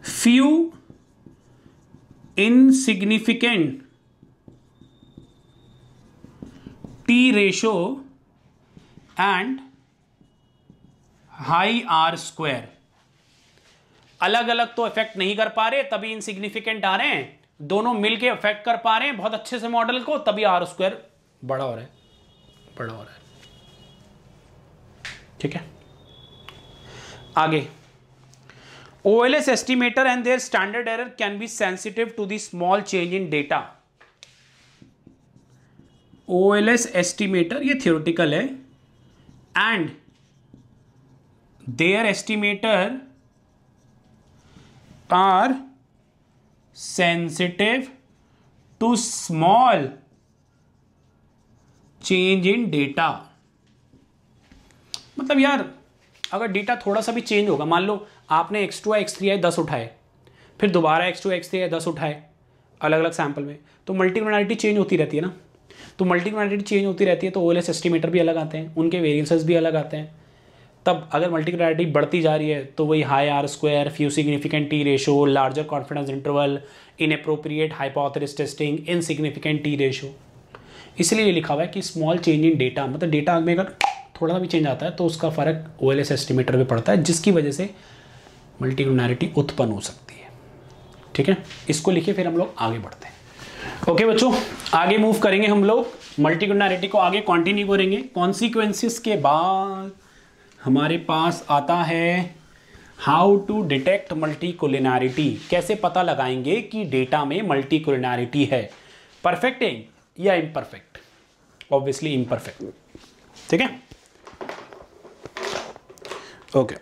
few insignificant T ratio and high R square अलग अलग तो इफेक्ट नहीं कर पा रहे तभी इनसिग्निफिकेंट आ रहे हैं दोनों मिलके इफेक्ट कर पा रहे हैं बहुत अच्छे से मॉडल को तभी आर स्क्वायर बड़ा हो रहा है बड़ा हो रहा है ठीक है आगे O L S estimator and their standard error can be sensitive to the small change in data O L S estimator यह थियोरटिकल है and their estimator are sensitive to small change in data मतलब यार अगर data थोड़ा सा भी change होगा मान लो आपने X two X three I दस उठाए फिर दोबारा X two X three I दस उठाए अलग अलग सैम्पल में तो मल्टीक्रोनालिटी चेंज होती रहती है ना तो मल्टीक्रोनालिटी चेंज होती रहती है तो ओ एल एस एस्टिमेटर भी अलग आते हैं उनके वेरिएंसेस भी अलग आते हैं तब अगर मल्टीक्रोनालिटी बढ़ती जा रही है तो वही high R square few significant T ratio larger confidence interval inappropriate hypothesis testing insignificant T ratio इसलिए लिखा हुआ है कि स्मॉल चेंज इन डेटा मतलब डेटा में अगर थोड़ा सा भी चेंज आता है तो उसका फ़र्क ओ एल एस एस्टिमेटर में पड़ता है जिसकी वजह से मल्टीग्लुनारिटी उत्पन्न हो सकती है ठीक है इसको लिखिए फिर हम लोग आगे बढ़ते हैं ओके okay, बच्चों आगे मूव करेंगे हम लोग मल्टीग्लुनारिटी को आगे कंटिन्यू करेंगे कॉन्सिक्वेंसिस के बाद हमारे पास आता है हाउ टू डिटेक्ट मल्टीकुलिनारिटी कैसे पता लगाएंगे कि डेटा में मल्टी कुलिनारिटी है परफेक्टिंग या इम्परफेक्ट ऑब्वियसली इम्परफेक्ट ठीक है okay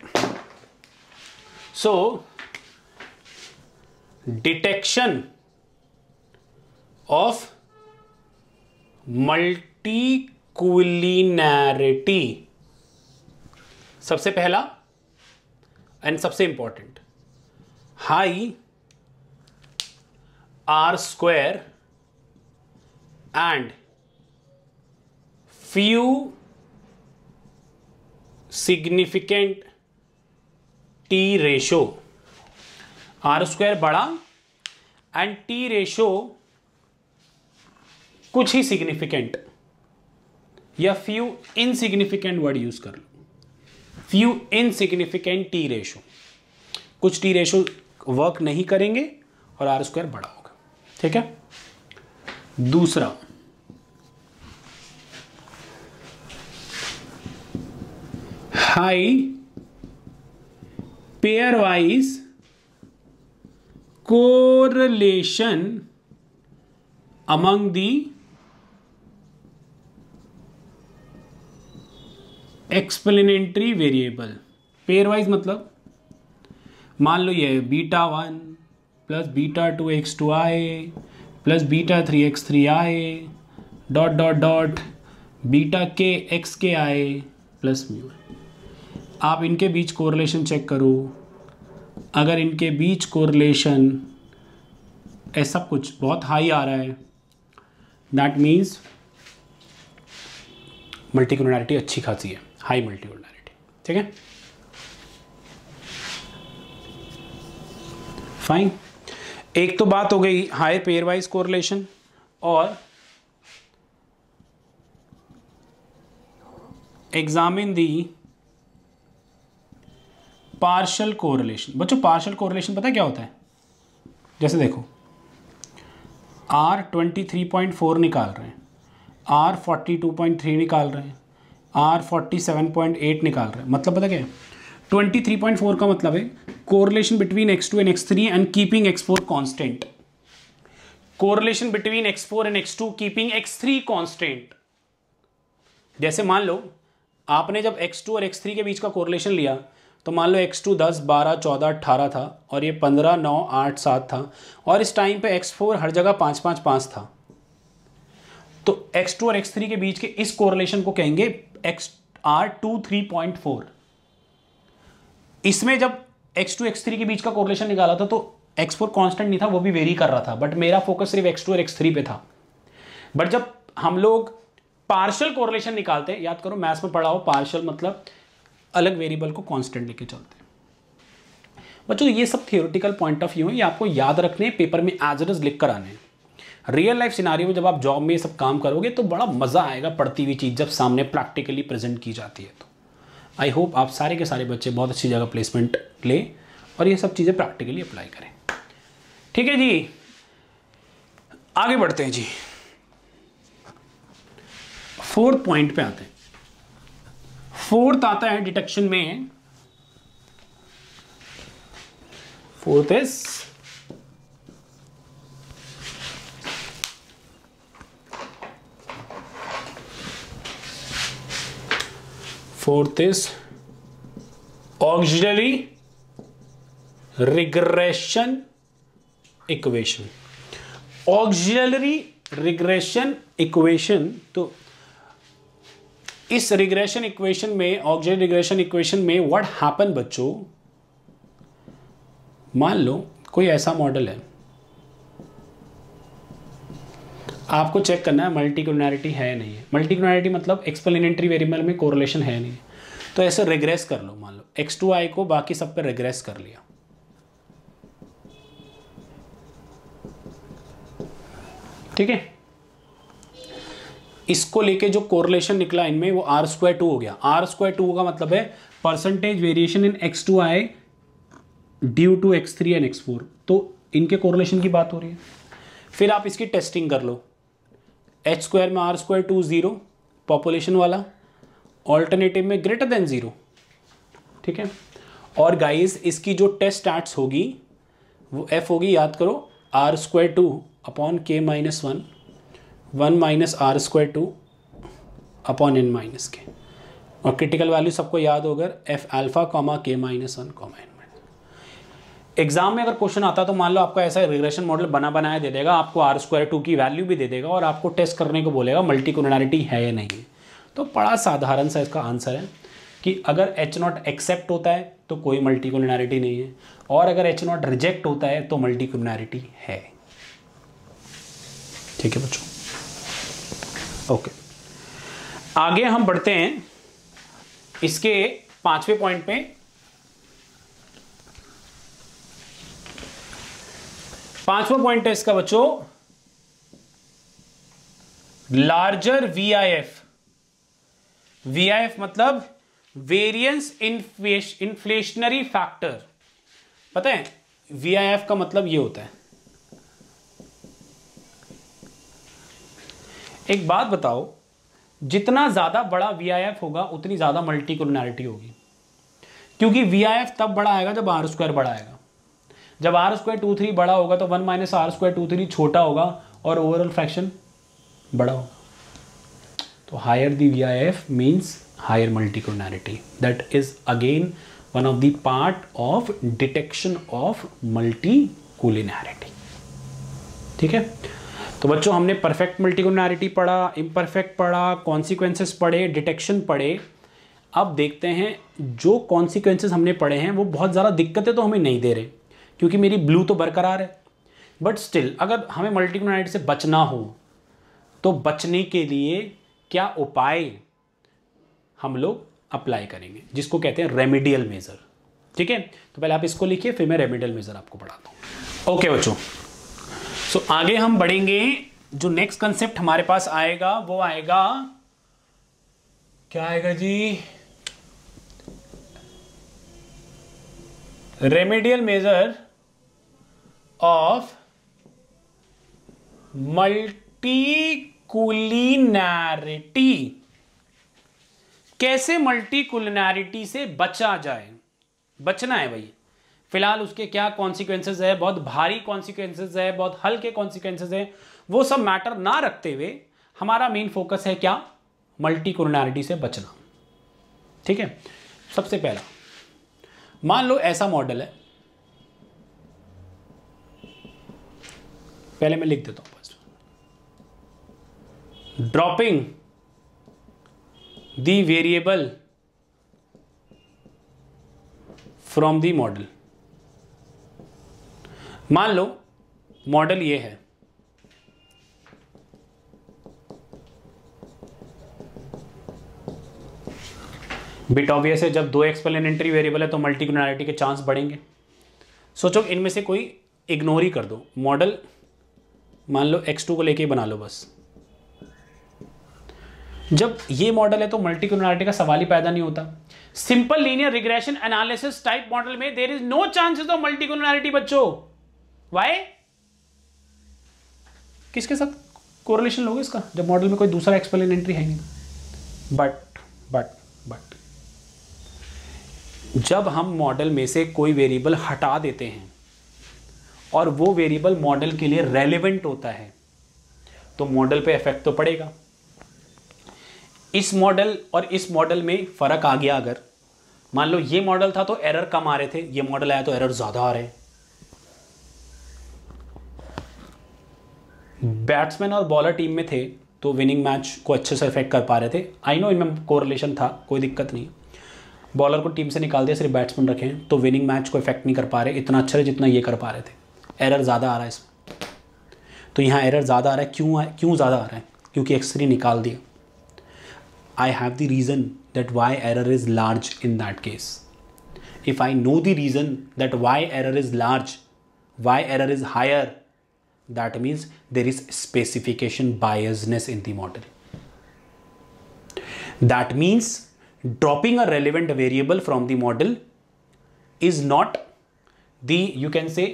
so detection of multicollinearity सबसे पहला एंड सबसे important high R square and few significant t ratio R square बड़ा एंड टी रेशो कुछ ही सिग्निफिकेंट या फ्यू insignificant वर्ड यूज कर लो फ्यू insignificant टी रेशो कुछ टी रेशो वर्क नहीं करेंगे और आर स्क्वायर बड़ा होगा ठीक है दूसरा high pairwise correlation among the explanatory variable pairwise मतलब मान लो ये beta one plus beta two X two I plus beta three X three I dot dot dot beta K X K I plus mu आप इनके बीच correlation check करो अगर इनके बीच correlation ऐसा कुछ बहुत हाई आ रहा है दैट मीन्स मल्टीकुलरिटी अच्छी खासी है हाई मल्टीकुलरिटी ठीक है फाइन एक तो बात हो गई हाई पेयर वाइज कोरिलेशन और एग्जामिन दी पार्शल कोरिलेशन बच्चों पार्शल कोरिलेशन पता है क्या होता है जैसे देखो R twenty three point four निकाल रहे हैं R forty two point three निकाल रहे हैं R forty seven point eight निकाल रहे हैं मतलब पता क्या है 23.4 का मतलब है correlation between X two and X three and keeping X four constant correlation between X four and X two keeping X three constant जैसे मान लो आपने जब एक्स टू और एक्स थ्री के बीच का कोरिलेशन लिया तो मान लो एक्स टू दस बारह चौदह अट्ठारह था और ये पंद्रह नौ आठ सात था और इस टाइम पे एक्स फोर हर जगह पाँच पाँच पाँच था तो एक्स टू और एक्स थ्री के बीच के इस कोरिलेशन को कहेंगे X R two three point four इसमें जब एक्स टू एक्स थ्री के बीच का कोरिलेशन निकाला था तो एक्स फोर कॉन्स्टेंट नहीं था वो भी वेरी कर रहा था बट मेरा फोकस सिर्फ एक्स टू और एक्स थ्री पे था बट जब हम लोग पार्शल कोरिलेशन निकालते हैं याद करो मैथ्स में पढ़ाओ पार्शल मतलब अलग वेरिएबल को कांस्टेंट लेके चलते बच्चों ये सब थियोरटिकल पॉइंट ऑफ व्यू है ये आपको याद रखने पेपर में एज इट इज लिख कर आने रियल लाइफ सिनारियो में जब आप जॉब में ये सब काम करोगे तो बड़ा मज़ा आएगा पढ़ती हुई चीज़ जब सामने प्रैक्टिकली प्रेजेंट की जाती है तो आई होप आप सारे के सारे बच्चे बहुत अच्छी जगह प्लेसमेंट लें और ये सब चीज़ें प्रैक्टिकली अप्लाई करें ठीक है जी आगे बढ़ते हैं जी फोर्थ पॉइंट पे आते हैं फोर्थ आता है डिटेक्शन में fourth is fourth is auxiliary regression equation auxiliary regression equation तो इस रिग्रेशन इक्वेशन में ऑक्सीजन रिग्रेशन इक्वेशन में व्हाट हैपन बच्चों मान लो कोई ऐसा मॉडल है आपको चेक करना है मल्टी क्यूनारिटी है नहीं है मल्टी क्लोनैरिटी मतलब एक्सप्लेनेटरी वेरिएबल में कोरिलेशन है नहीं तो ऐसे रिग्रेस कर लो मान लो एक्स टू आई को बाकी सब पे रिग्रेस कर लिया ठीक है इसको लेके जो कोरिलेशन निकला इनमें वो आर स्क्वायर टू हो गया आर स्क्वायर टू का मतलब है percentage variation in X two I due to X three and X four तो इनके कोरिलेशन की बात हो रही है फिर आप इसकी टेस्टिंग कर लो एच स्क्वायर में R square two zero population वाला ऑल्टरनेटिव में ग्रेटर देन ज़ीरो ठीक है और गाइस इसकी जो टेस्ट स्टार्ट होगी वो एफ होगी याद करो R square two upon K minus one one minus R square two upon N minus K और क्रिटिकल वैल्यू सबको याद होगा F alpha comma K minus one comma N exam में अगर क्वेश्चन आता तो मान लो आपका ऐसा रिग्रेशन मॉडल बना बनाया दे देगा आपको आर स्क्वायर टू की वैल्यू भी दे देगा और आपको टेस्ट करने को बोलेगा मल्टी कोलिनैरिटी है या नहीं तो बड़ा साधारण सा इसका आंसर है कि अगर एच नॉट एक्सेप्ट होता है तो कोई मल्टी कोलिनैरिटी नहीं है और अगर एच नॉट रिजेक्ट होता है तो मल्टी कोलिनैरिटी है ठीक है बच्चों ओके आगे हम बढ़ते हैं इसके पांचवें पॉइंट में पांचवा पॉइंट है इसका बच्चों larger V V I F I F मतलब वेरियंस इन्फ्लेश, इन्फ्लेशनरी फैक्टर पता है वी आई एफ का मतलब ये होता है एक बात बताओ जितना ज़्यादा बड़ा वी आई एफ होगा उतनी ज़्यादा मल्टी होगी क्योंकि वीआईएफ तब बड़ा आएगा जब आर स्क्वायर बड़ा आएगा जब आर स्क्वायर टू थ्री बड़ा होगा तो one minus R square two three छोटा होगा और ओवरऑल फ्रैक्शन बड़ा होगा तो higher the V I F means higher multicollinearity that is again one of the ऑफ of detection of multicollinearity ठीक है तो बच्चों हमने परफेक्ट मल्टीकोलिनैरिटी पढ़ा इम्परफेक्ट पढ़ा कॉन्सिक्वेंसेस पढ़े डिटेक्शन पढ़े अब देखते हैं जो कॉन्सिक्वेंसेस हमने पढ़े हैं वो बहुत ज़्यादा दिक्कतें तो हमें नहीं दे रहे क्योंकि मेरी ब्लू तो बरकरार है बट स्टिल अगर हमें मल्टीक्लोनाइट से बचना हो तो बचने के लिए क्या उपाय हम लोग अप्लाई करेंगे जिसको कहते हैं रेमिडियल मेज़र ठीक है तो पहले आप इसको लिखिए फिर मैं रेमिडियल मेज़र आपको पढ़ाता हूँ ओके बच्चों सो आगे हम बढ़ेंगे जो नेक्स्ट कंसेप्ट हमारे पास आएगा वो आएगा क्या आएगा जी रेमेडियल मेजर ऑफ मल्टीकुलिनैरिटी कैसे मल्टीकुलिनैरिटी से बचा जाए बचना है भाई फिलहाल उसके क्या कॉन्सिक्वेंसेज है बहुत भारी कॉन्सिक्वेंसेज है बहुत हल्के कॉन्सिक्वेंसेज है वो सब मैटर ना रखते हुए हमारा मेन फोकस है क्या मल्टीकुलिनैरिटी से बचना ठीक है सबसे पहला मान लो ऐसा मॉडल है पहले मैं लिख देता हूं first dropping the variable from the model मान लो मॉडल ये है बिट ऑबियस है जब दो एंट्री वेरिएबल है तो मल्टीक्रिटी के चांस बढ़ेंगे सोचो इनमें से कोई इग्नोर ही कर दो मॉडल मान लो x2 को लेके बना लो बस जब ये मॉडल है तो मल्टी क्लोनारिटी का सवाल ही पैदा नहीं होता simple linear regression analysis type model में there is no chances of multicollinearity बच्चों वाई किसके साथ कोरिलेशन लोगे इसका जब मॉडल में कोई दूसरा एक्सप्लेन एंट्री है नहीं बट बट बट जब हम मॉडल में से कोई वेरिएबल हटा देते हैं और वो वेरिएबल मॉडल के लिए रेलिवेंट होता है तो मॉडल पे इफेक्ट तो पड़ेगा इस मॉडल और इस मॉडल में फ़र्क आ गया अगर मान लो ये मॉडल था तो एरर कम आ रहे थे ये मॉडल आया तो एरर ज़्यादा आ रहे हैं बैट्समैन और बॉलर टीम में थे तो विनिंग मैच को अच्छे से इफेक्ट कर पा रहे थे आई नो इनमें कोरिलेशन था कोई दिक्कत नहीं बॉलर को टीम से निकाल दिया सिर्फ बैट्समैन रखे हैं तो विनिंग मैच को इफेक्ट नहीं कर पा रहे इतना अच्छा रहे जितना ये कर पा रहे थे एरर ज़्यादा आ रहा है इसमें तो यहाँ एरर ज़्यादा आ रहा है क्यों क्यों ज़्यादा आ रहा है क्योंकि एक्सरे निकाल दिया I have the reason that why error is large in that case if I know the reason that why error is large why error is higher that means there is specification biasness in the model that means dropping a relevant variable from the model is not the you can say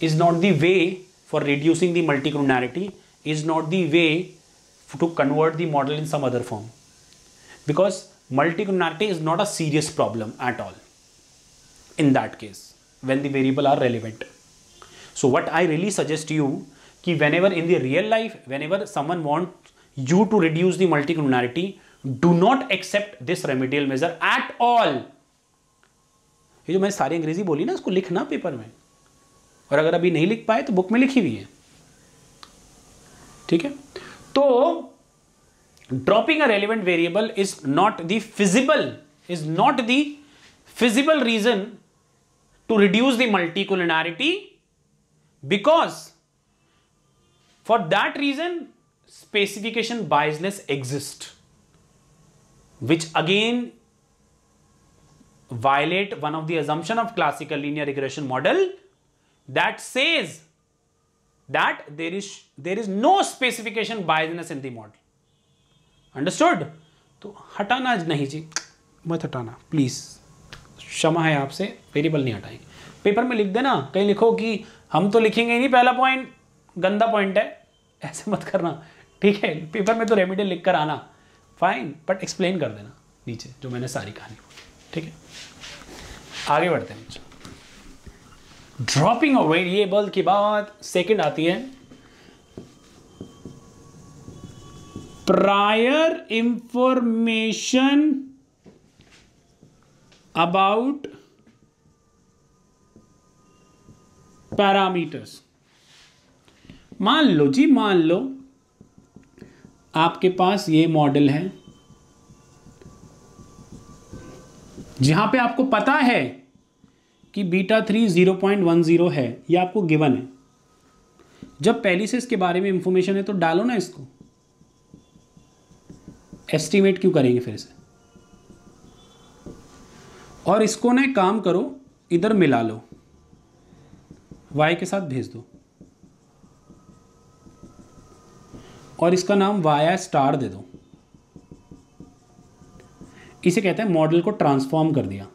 is not the way for reducing the multicollinearity is not the way to convert the model in some other form because multicollinearity is not a serious problem at all in that case when the variable are relevant so what i really suggest you ki whenever in the real life whenever someone wants you to reduce the multicollinearity do not accept this remedial measure at all ये जो मैंने सारी अंग्रेजी बोली ना उसको लिखना paper में और अगर अभी नहीं लिख पाए तो बुक में लिखी हुई है ठीक है तो dropping a relevant variable is not the feasible is not the feasible reason to reduce the multicollinearity because for that reason specification biasness exist which again violate one of the assumption of classical linear regression model that says that there is there is no specification biasness in the model understood तो हटाना नहीं जी मत हटाना please क्षमा है आपसे variable नहीं हटाएंगे पेपर में लिख देना कहीं लिखो कि हम तो लिखेंगे ही नहीं पहला पॉइंट गंदा पॉइंट है ऐसे मत करना ठीक है पेपर में तो रेमिडियल लिख कर आना फाइन बट एक्सप्लेन कर देना नीचे जो मैंने सारी कहानी ठीक है आगे बढ़ते हैं ड्रॉपिंग ऑफ वेरिएबल के बाद सेकंड आती है प्रायर इंफॉर्मेशन अबाउट पैरामीटर्स मान लो जी मान लो आपके पास ये मॉडल है जहां पे आपको पता है कि beta three zero point one zero है ये आपको गिवन है जब पहले से इसके बारे में इंफॉर्मेशन है तो डालो ना इसको एस्टिमेट क्यों करेंगे फिर से और इसको ना काम करो इधर मिला लो वाई के साथ भेज दो और इसका नाम वाया स्टार दे दो इसे कहते हैं मॉडल को ट्रांसफॉर्म कर दिया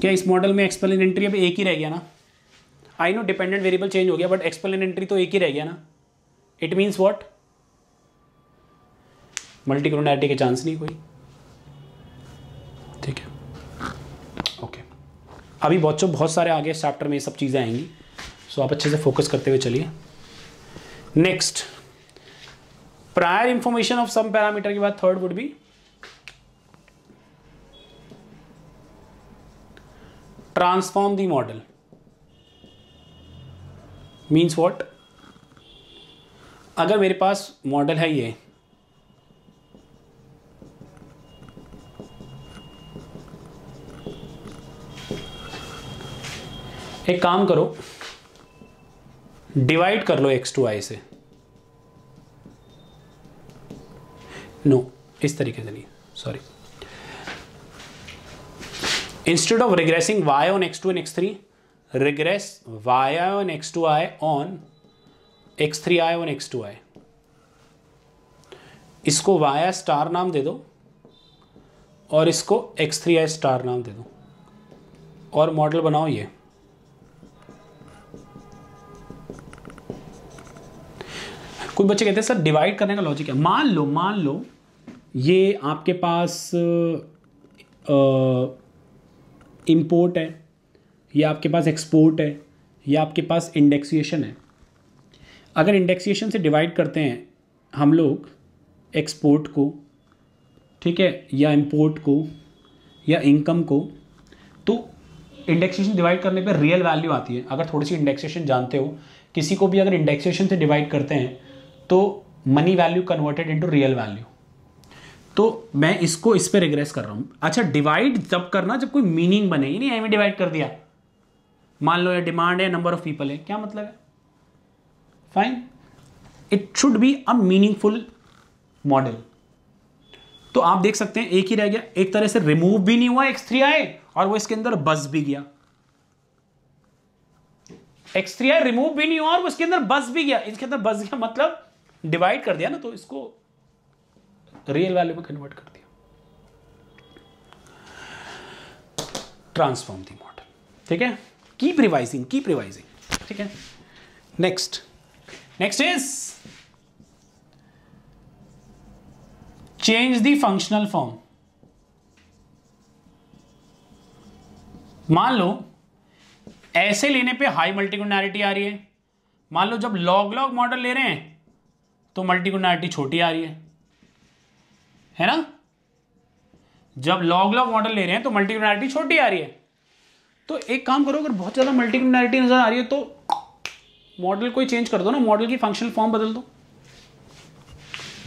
क्या इस मॉडल में एक्सप्लेन एंट्री अब एक ही रह गया ना I know dependent variable change हो गया बट एक्सप्लेन एंट्री तो एक ही रह गया ना इट मीन्स वॉट मल्टी के चांस नहीं कोई ठीक है ओके अभी बच्चों बहुत सारे आगे चैप्टर में ये सब चीज़ें आएंगी सो आप अच्छे से फोकस करते हुए चलिए next prior information of some parameter के बाद third would be transform the model means what अगर मेरे पास मॉडल है ये एक काम करो डिवाइड कर लो एक्स टू आई से नो no, इस तरीके से नहीं sorry Instead of regressing y on x2 and x3, regress yi on x2i on x3i on x2i. इसको y स्टार नाम दे दो और इसको x3i स्टार नाम दे दो और मॉडल बनाओ ये कुछ बच्चे कहते हैं सर डिवाइड करने का लॉजिक है मान लो मान लो ये आपके पास आ, इम्पोर्ट है या आपके पास एक्सपोर्ट है या आपके पास इंडेक्सिएशन है अगर इंडेक्सिएशन से डिवाइड करते हैं हम लोग एक्सपोर्ट को ठीक है या इम्पोर्ट को या इनकम को तो इंडेक्सेशन डिवाइड करने पर रियल वैल्यू आती है अगर थोड़ी सी इंडेक्सेशन जानते हो किसी को भी अगर इंडेक्सेशन से डिवाइड करते हैं तो money value converted into real value तो मैं इसको इस पर रिग्रेस कर रहा हूं अच्छा डिवाइड जब करना जब कोई मीनिंग बने नहीं एम डिवाइड कर दिया मान लो ये डिमांड है नंबर ऑफ पीपल है क्या मतलब है fine it should be a meaningful model तो आप देख सकते हैं एक ही रह गया एक तरह से रिमूव भी नहीं हुआ एक्स थ्री आए और वो इसके अंदर बस भी गया एक्स थ्री आए रिमूव भी नहीं हुआ और वो इसके अंदर बस भी गया इसके अंदर बस गया मतलब डिवाइड कर दिया ना तो इसको रियल वैल्यू में कन्वर्ट कर दिया ट्रांसफॉर्म दी मॉडल ठीक है कीप रिवाइजिंग कीप रिवाइजिंग ठीक है next next is change the functional form मान लो ऐसे लेने पे हाई मल्टीगुनैरिटी आ रही है मान लो जब लॉग लॉग मॉडल ले रहे हैं तो मल्टीगुनारिटी छोटी आ रही है है ना जब लॉग लॉग मॉडल ले रहे हैं तो मल्टीक्रिमिनलिटी छोटी आ रही है तो एक काम करो अगर बहुत ज़्यादा मल्टीक्रिमिनलिटी नज़र आ रही है तो मॉडल कोई चेंज कर दो ना मॉडल की फंक्शनल फॉर्म बदल दो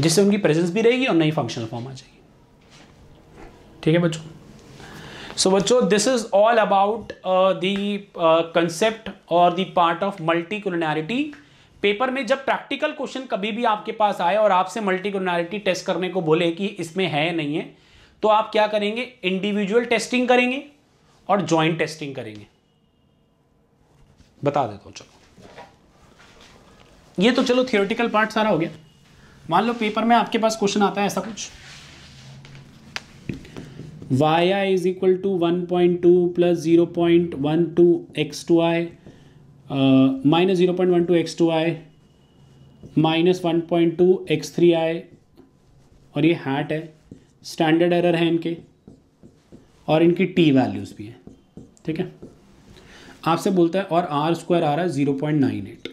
जिससे उनकी प्रेजेंस भी रहेगी और नई फंक्शनल फॉर्म आ जाएगी ठीक है बच्चों सो बच्चों this is all about the concept और the part of multi paper में जब प्रैक्टिकल क्वेश्चन कभी भी आपके पास आए और आपसे मल्टीग्रोनैलिटी टेस्ट करने को बोले कि इसमें है नहीं है तो आप क्या करेंगे इंडिविजुअल टेस्टिंग करेंगे और ज्वाइंट टेस्टिंग करेंगे बता देता हूं चलो ये तो चलो थियोरटिकल पार्ट सारा हो गया मान लो पेपर में आपके पास क्वेश्चन आता है ऐसा कुछ Y I is equal to one point two plus zero point one two X two I minus zero point one two X two I minus one point two X three I और ये hat है standard error है इनके और इनकी T values भी हैं ठीक है आपसे बोलता है और आर स्क्वायर आ रहा है ज़ीरो पॉइंट नाइन एट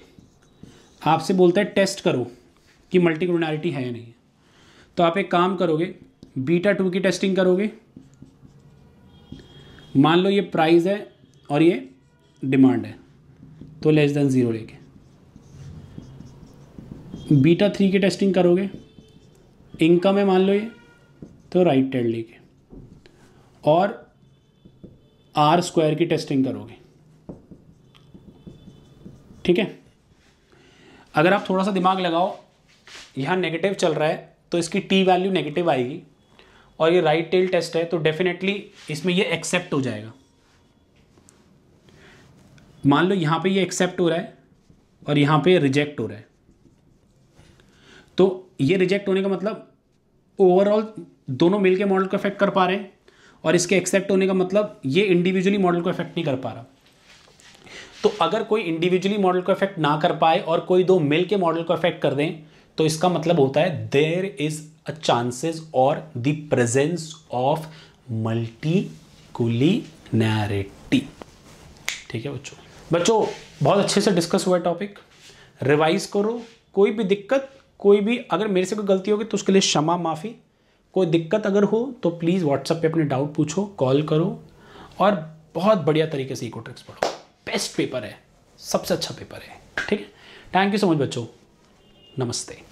आपसे बोलता है टेस्ट करो कि मल्टीक्रोनैलिटी है या नहीं तो आप एक काम करोगे बीटा टू की टेस्टिंग करोगे मान लो ये प्राइस है और ये डिमांड है तो लेस देन ज़ीरो लेके बीटा थ्री की टेस्टिंग करोगे इनकम है मान लो ये तो राइट टेड लेके और आर स्क्वायर की टेस्टिंग करोगे ठीक है अगर आप थोड़ा सा दिमाग लगाओ यहाँ नेगेटिव चल रहा है तो इसकी टी वैल्यू नेगेटिव आएगी और ये राइट टेल टेस्ट है तो डेफिनेटली इसमें ये एक्सेप्ट हो जाएगा मान लो यहां पे ये एक्सेप्ट हो रहा है और यहाँ पे रिजेक्ट हो रहा है तो ये रिजेक्ट होने का मतलब ओवरऑल दोनों मिलके मॉडल को इफेक्ट कर पा रहे हैं और इसके एक्सेप्ट होने का मतलब ये इंडिविजुअली मॉडल को इफेक्ट नहीं कर पा रहा तो अगर कोई इंडिविजुअली मॉडल को इफेक्ट ना कर पाए और कोई दो मिल के मॉडल को इफेक्ट कर दें तो इसका मतलब होता है देर इज अ चांसेस और the presence of multicollinearity ठीक है बच्चों बच्चों बहुत अच्छे से डिस्कस हुआ टॉपिक रिवाइज करो कोई भी दिक्कत कोई भी अगर मेरे से कोई गलती होगी तो उसके लिए क्षमा माफ़ी कोई दिक्कत अगर हो तो प्लीज़ व्हाट्सएप पे अपने डाउट पूछो कॉल करो और बहुत बढ़िया तरीके से इको ट्रिक्स पढ़ो बेस्ट पेपर है सबसे अच्छा पेपर है ठीक है थैंक यू सो मच बच्चों नमस्ते